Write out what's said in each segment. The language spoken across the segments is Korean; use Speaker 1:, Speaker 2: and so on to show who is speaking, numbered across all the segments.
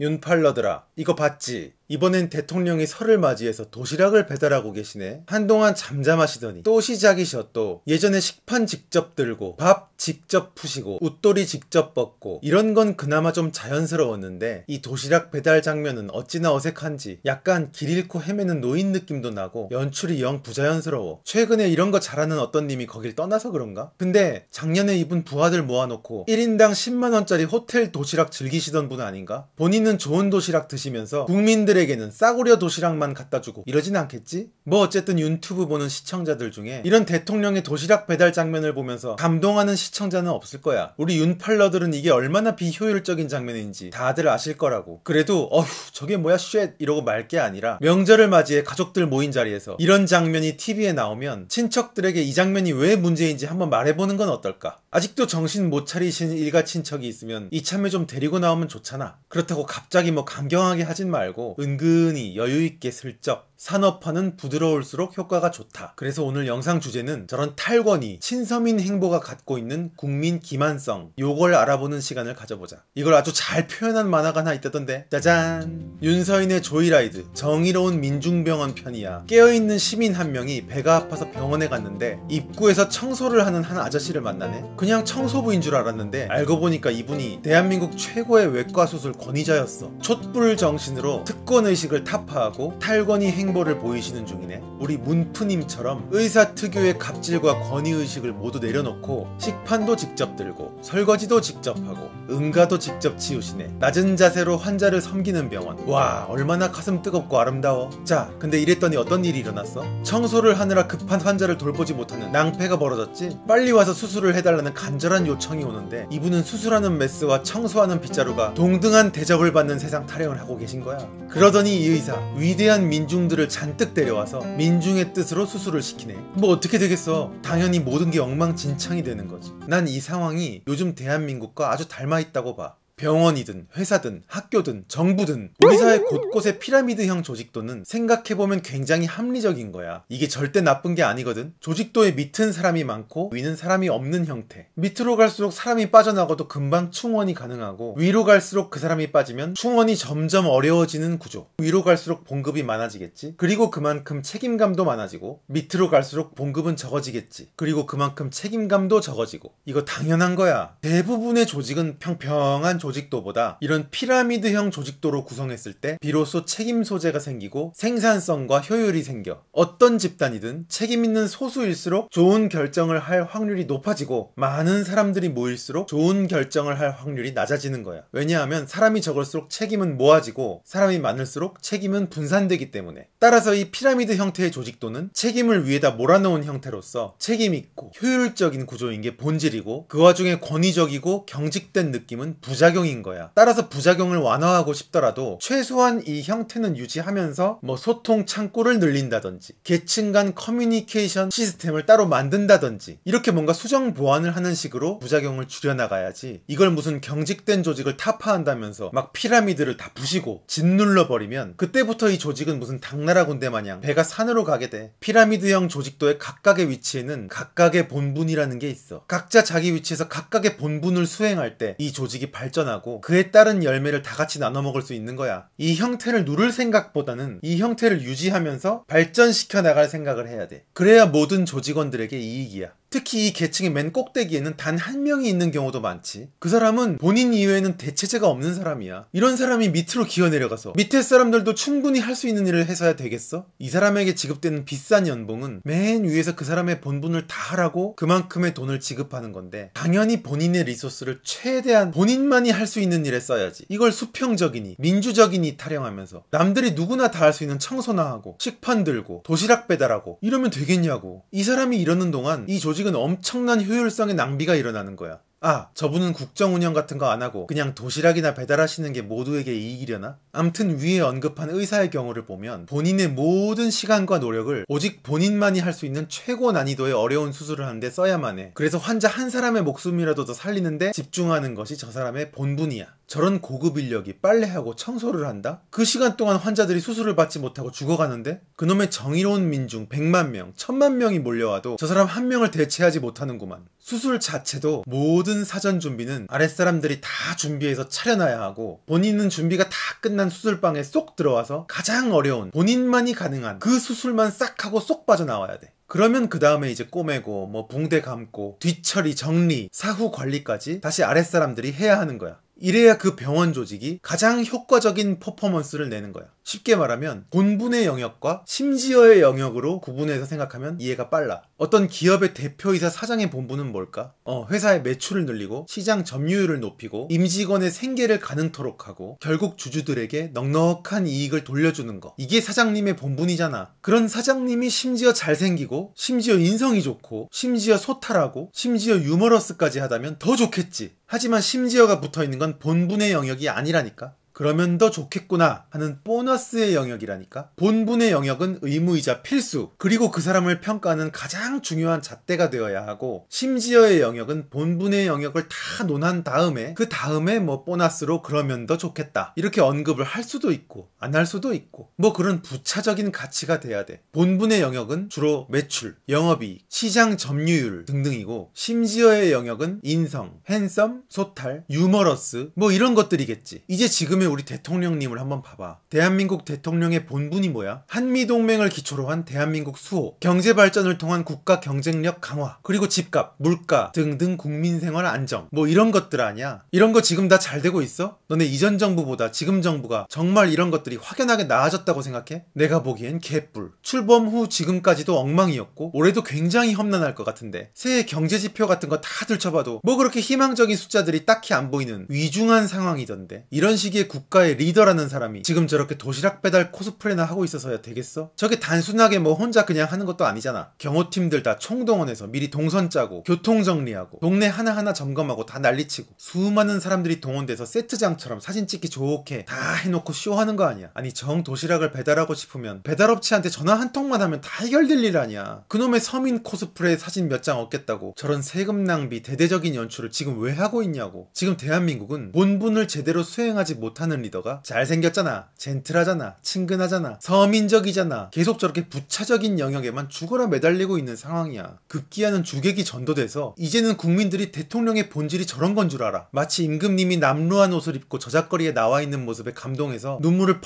Speaker 1: 윤팔러들아 이거 봤지? 이번엔 대통령이 설을 맞이해서 도시락을 배달하고 계시네. 한동안 잠잠하시더니 또시작이셨 또. 예전에 식판 직접 들고 밥 직접 푸시고 웃돌이 직접 벗고 이런 건 그나마 좀 자연스러웠는데 이 도시락 배달 장면은 어찌나 어색한지 약간 길 잃고 헤매는 노인 느낌도 나고 연출이 영 부자연스러워. 최근에 이런 거 잘하는 어떤 님이 거길 떠나서 그런가? 근데 작년에 이분 부하들 모아놓고 1인당 10만원짜리 호텔 도시락 즐기시던 분 아닌가? 본인은 좋은 도시락 드시면서 국민들의 그들에게는 싸구려 도시락만 갖다주고 이러진 않겠지? 뭐 어쨌든 유튜브 보는 시청자들 중에 이런 대통령의 도시락 배달 장면을 보면서 감동하는 시청자는 없을 거야. 우리 윤팔러들은 이게 얼마나 비효율적인 장면인지 다들 아실 거라고. 그래도 어휴 저게 뭐야 쉣 이러고 말 게 아니라 명절을 맞이해 가족들 모인 자리에서 이런 장면이 TV에 나오면 친척들에게 이 장면이 왜 문제인지 한번 말해보는 건 어떨까? 아직도 정신 못 차리신 일가 친척이 있으면 이참에 좀 데리고 나오면 좋잖아. 그렇다고 갑자기 뭐 강경하게 하진 말고 은근히 여유있게 슬쩍 산업화는 부드러울수록 효과가 좋다. 그래서 오늘 영상 주제는 저런 탈권이 친서민 행보가 갖고 있는 국민 기만성, 요걸 알아보는 시간을 가져보자. 이걸 아주 잘 표현한 만화가 하나 있다던데. 짜잔! 윤서인의 조이라이드, 정의로운 민중병원 편이야. 깨어있는 시민 한 명이 배가 아파서 병원에 갔는데 입구에서 청소를 하는 한 아저씨를 만나네. 그냥 청소부인 줄 알았는데 알고 보니까 이분이 대한민국 최고의 외과수술 권위자였어. 촛불 정신으로 특권의식을 타파하고 탈권이행 행보를 보이시는 중이네 우리 문프님처럼 의사 특유의 갑질과 권위의식을 모두 내려놓고 식판도 직접 들고 설거지도 직접 하고 응가도 직접 치우시네 낮은 자세로 환자를 섬기는 병원 와 얼마나 가슴 뜨겁고 아름다워 자 근데 이랬더니 어떤 일이 일어났어? 청소를 하느라 급한 환자를 돌보지 못하는 낭패가 벌어졌지? 빨리 와서 수술을 해달라는 간절한 요청이 오는데 이분은 수술하는 메스와 청소하는 빗자루가 동등한 대접을 받는 세상 타령을 하고 계신 거야 그러더니 이 의사 위대한 민중들 사람들 잔뜩 데려와서 민중의 뜻으로 수술을 시키네 뭐 어떻게 되겠어 당연히 모든 게 엉망진창이 되는 거지 난 이 상황이 요즘 대한민국과 아주 닮아있다고 봐 병원이든 회사든 학교든 정부든 우리 사회 음. 곳곳의 피라미드형 조직도는 생각해보면 굉장히 합리적인 거야. 이게 절대 나쁜 게 아니거든. 조직도에 밑은 사람이 많고 위는 사람이 없는 형태. 밑으로 갈수록 사람이 빠져나가도 금방 충원이 가능하고 위로 갈수록 그 사람이 빠지면 충원이 점점 어려워지는 구조. 위로 갈수록 봉급이 많아지겠지. 그리고 그만큼 책임감도 많아지고 밑으로 갈수록 봉급은 적어지겠지. 그리고 그만큼 책임감도 적어지고 이거 당연한 거야. 대부분의 조직은 평평한 조직 조직도보다 이런 피라미드형 조직도로 구성했을 때 비로소 책임 소재가 생기고 생산성과 효율이 생겨 어떤 집단이든 책임 있는 소수일수록 좋은 결정을 할 확률이 높아지고 많은 사람들이 모일수록 좋은 결정을 할 확률이 낮아지는 거야. 왜냐하면 사람이 적을수록 책임은 모아지고 사람이 많을수록 책임은 분산되기 때문에 따라서 이 피라미드 형태의 조직도는 책임을 위에다 몰아넣은 형태로서 책임있고 효율적인 구조인 게 본질이고 그 와중에 권위적이고 경직된 느낌은 부작용 부작용인 거야. 따라서 부작용을 완화하고 싶더라도 최소한 이 형태는 유지하면서 뭐 소통 창구를 늘린다든지 계층 간 커뮤니케이션 시스템을 따로 만든다든지 이렇게 뭔가 수정 보완을 하는 식으로 부작용을 줄여나가야지 이걸 무슨 경직된 조직을 타파한다면서 막 피라미드를 다 부시고 짓눌러 버리면 그때부터 이 조직은 무슨 당나라 군대 마냥 배가 산으로 가게 돼. 피라미드형 조직도의 각각의 위치에는 각각의 본분이라는 게 있어. 각자 자기 위치에서 각각의 본분을 수행할 때 이 조직이 발전 생겨나고 그에 따른 열매를 다 같이 나눠 먹을 수 있는 거야. 이 형태를 누를 생각보다는 이 형태를 유지하면서 발전시켜 나갈 생각을 해야 돼. 그래야 모든 조직원들에게 이익이야. 특히 이 계층의 맨 꼭대기에는 단 한 명이 있는 경우도 많지. 그 사람은 본인 이외에는 대체제가 없는 사람이야. 이런 사람이 밑으로 기어 내려가서 밑에 사람들도 충분히 할 수 있는 일을 해서야 되겠어? 이 사람에게 지급되는 비싼 연봉은 맨 위에서 그 사람의 본분을 다 하라고 그만큼의 돈을 지급하는 건데 당연히 본인의 리소스를 최대한 본인만이 할 수 있는 일에 써야지. 이걸 수평적이니 민주적이니 타령하면서 남들이 누구나 다 할 수 있는 청소나 하고 식판 들고 도시락 배달하고 이러면 되겠냐고. 이 사람이 이러는 동안 이 조직 조직은 엄청난 효율성의 낭비가 일어나는 거야. 아, 저분은 국정 운영 같은 거 안 하고 그냥 도시락이나 배달하시는 게 모두에게 이익이려나? 암튼 위에 언급한 의사의 경우를 보면 본인의 모든 시간과 노력을 오직 본인만이 할 수 있는 최고 난이도의 어려운 수술을 하는데 써야만 해. 그래서 환자 한 사람의 목숨이라도 더 살리는데 집중하는 것이 저 사람의 본분이야. 저런 고급 인력이 빨래하고 청소를 한다? 그 시간 동안 환자들이 수술을 받지 못하고 죽어가는데? 그놈의 정의로운 민중 100만 명, 1000만 명이 몰려와도 저 사람 한 명을 대체하지 못하는구만. 수술 자체도 모든 사전 준비는 아랫사람들이 다 준비해서 차려놔야 하고 본인은 준비가 다 끝난 수술방에 쏙 들어와서 가장 어려운 본인만이 가능한 그 수술만 싹 하고 쏙 빠져나와야 돼. 그러면 그 다음에 이제 꼬매고 뭐 붕대 감고 뒷처리 정리 사후 관리까지 다시 아랫사람들이 해야 하는 거야 이래야 그 병원 조직이 가장 효과적인 퍼포먼스를 내는 거야. 쉽게 말하면 본분의 영역과 심지어의 영역으로 구분해서 생각하면 이해가 빨라. 어떤 기업의 대표이사 사장의 본분은 뭘까? 어, 회사의 매출을 늘리고 시장 점유율을 높이고 임직원의 생계를 가능토록 하고 결국 주주들에게 넉넉한 이익을 돌려주는 거. 이게 사장님의 본분이잖아. 그런 사장님이 심지어 잘생기고 심지어 인성이 좋고 심지어 소탈하고 심지어 유머러스까지 하다면 더 좋겠지. 하지만 심지어가 붙어 있는 건 본분의 영역이 아니라니까. 그러면 더 좋겠구나 하는 보너스의 영역이라니까. 본분의 영역은 의무이자 필수. 그리고 그 사람을 평가하는 가장 중요한 잣대가 되어야 하고 심지어의 영역은 본분의 영역을 다 논한 다음에 그 다음에 뭐 보너스로 그러면 더 좋겠다. 이렇게 언급을 할 수도 있고 안 할 수도 있고 뭐 그런 부차적인 가치가 돼야 돼. 본분의 영역은 주로 매출, 영업이익, 시장 점유율 등등이고 심지어의 영역은 인성, 핸섬, 소탈, 유머러스 뭐 이런 것들이겠지. 이제 지금의 우리 대통령님을 한번 봐봐. 대한민국 대통령의 본분이 뭐야? 한미동맹을 기초로 한 대한민국 수호, 경제 발전을 통한 국가 경쟁력 강화, 그리고 집값, 물가 등등 국민 생활 안정, 뭐 이런 것들 아니야? 이런 거 지금 다 잘 되고 있어? 너네 이전 정부보다 지금 정부가 정말 이런 것들이 확연하게 나아졌다고 생각해? 내가 보기엔 개뿔. 출범 후 지금까지도 엉망이었고 올해도 굉장히 험난할 것 같은데 새해 경제 지표 같은 거 다 들춰봐도 뭐 그렇게 희망적인 숫자들이 딱히 안 보이는 위중한 상황이던데 이런 시기에 국 국가의 리더라는 사람이 지금 저렇게 도시락 배달 코스프레나 하고 있어서야 되겠어? 저게 단순하게 뭐 혼자 그냥 하는 것도 아니잖아. 경호팀들 다 총동원해서 미리 동선 짜고 교통 정리하고 동네 하나하나 점검하고 다 난리치고 수많은 사람들이 동원돼서 세트장처럼 사진 찍기 좋게 다 해놓고 쇼하는 거 아니야. 아니 정 도시락을 배달하고 싶으면 배달업체한테 전화 한 통만 하면 다 해결될 일 아니야. 그놈의 서민 코스프레 사진 몇 장 얻겠다고 저런 세금 낭비 대대적인 연출을 지금 왜 하고 있냐고. 지금 대한민국은 본분을 제대로 수행하지 못한 하는 리더가 잘생겼잖아, 젠틀하잖아, 친근하잖아, 서민적이잖아, 계속 저렇게 부차적인 영역에만 죽어라 매달리고 있는 상황이야. 급기야는 주객이 전도돼서 이제는 국민들이 대통령의 본질이 저런 건 줄 알아. 마치 임금님이 남루한 옷을 입고 저작거리에 나와 있는 모습에 감동해서 눈물을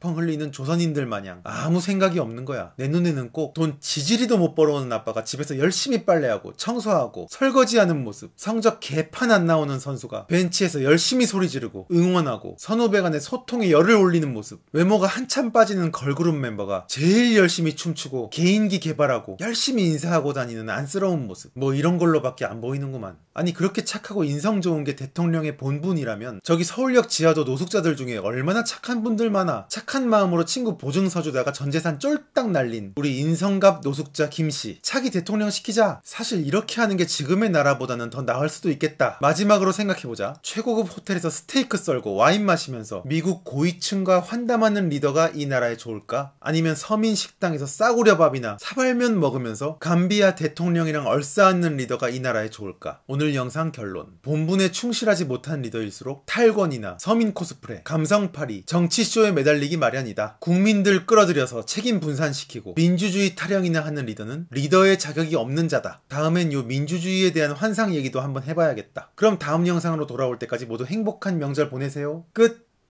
Speaker 1: 펑펑 흘리는 조선인들 마냥 아무 생각이 없는 거야. 내 눈에는 꼭 돈 지지리도 못 벌어오는 아빠가 집에서 열심히 빨래하고 청소하고 설거지하는 모습, 성적 개판 안 나오는 선수가 벤치에서 열심히 소리 지르고 응원하고 선 선후배 간의 소통에 열을 올리는 모습 외모가 한참 빠지는 걸그룹 멤버가 제일 열심히 춤추고 개인기 개발하고 열심히 인사하고 다니는 안쓰러운 모습 뭐 이런 걸로밖에 안 보이는구만 아니 그렇게 착하고 인성 좋은 게 대통령의 본분이라면 저기 서울역 지하도 노숙자들 중에 얼마나 착한 분들 많아 착한 마음으로 친구 보증서 주다가 전재산 쫄딱 날린 우리 인성갑 노숙자 김씨 차기 대통령 시키자 사실 이렇게 하는 게 지금의 나라보다는 더 나을 수도 있겠다 마지막으로 생각해보자 최고급 호텔에서 스테이크 썰고 와인 마시면서 미국 고위층과 환담하는 리더가 이 나라에 좋을까? 아니면 서민 식당에서 싸구려 밥이나 사발면 먹으면서 감비아 대통령이랑 얼싸앉는 리더가 이 나라에 좋을까? 오늘 오늘 영상 결론. 본분에 충실하지 못한 리더일수록 탈권이나 서민 코스프레, 감성팔이, 정치쇼에 매달리기 마련이다. 국민들 끌어들여서 책임 분산시키고 민주주의 타령이나 하는 리더는 리더의 자격이 없는 자다. 다음엔 요 민주주의에 대한 환상 얘기도 한번 해봐야겠다. 그럼 다음 영상으로 돌아올 때까지 모두 행복한 명절 보내세요. 끝!